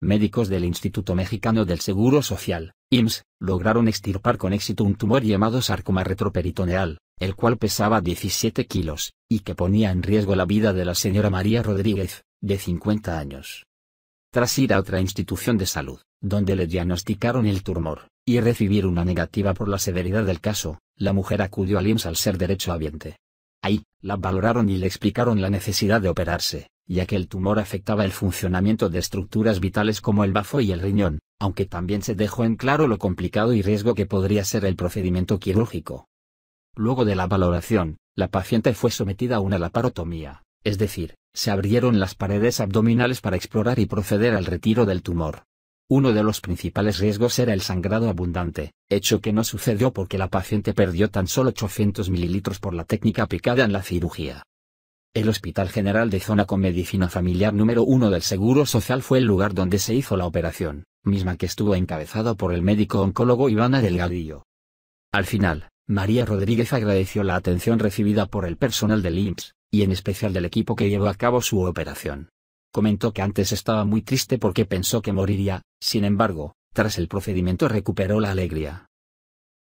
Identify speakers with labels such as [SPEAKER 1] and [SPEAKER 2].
[SPEAKER 1] Médicos del Instituto Mexicano del Seguro Social, IMSS, lograron extirpar con éxito un tumor llamado sarcoma retroperitoneal, el cual pesaba 17 kilos, y que ponía en riesgo la vida de la señora María Rodríguez, de 50 años. Tras ir a otra institución de salud, donde le diagnosticaron el tumor, y recibir una negativa por la severidad del caso, la mujer acudió al IMSS al ser derecho habiente. Ahí, la valoraron y le explicaron la necesidad de operarse, ya que el tumor afectaba el funcionamiento de estructuras vitales como el bazo y el riñón, aunque también se dejó en claro lo complicado y riesgo que podría ser el procedimiento quirúrgico. Luego de la valoración, la paciente fue sometida a una laparotomía, es decir, se abrieron las paredes abdominales para explorar y proceder al retiro del tumor. Uno de los principales riesgos era el sangrado abundante, hecho que no sucedió porque la paciente perdió tan solo 800 mililitros por la técnica aplicada en la cirugía. El Hospital General de Zona con Medicina Familiar número 1 del Seguro Social fue el lugar donde se hizo la operación, misma que estuvo encabezada por el médico oncólogo Ivana Delgadillo. Al final, María Rodríguez agradeció la atención recibida por el personal del IMSS, y en especial del equipo que llevó a cabo su operación. Comentó que antes estaba muy triste porque pensó que moriría, sin embargo, tras el procedimiento recuperó la alegría.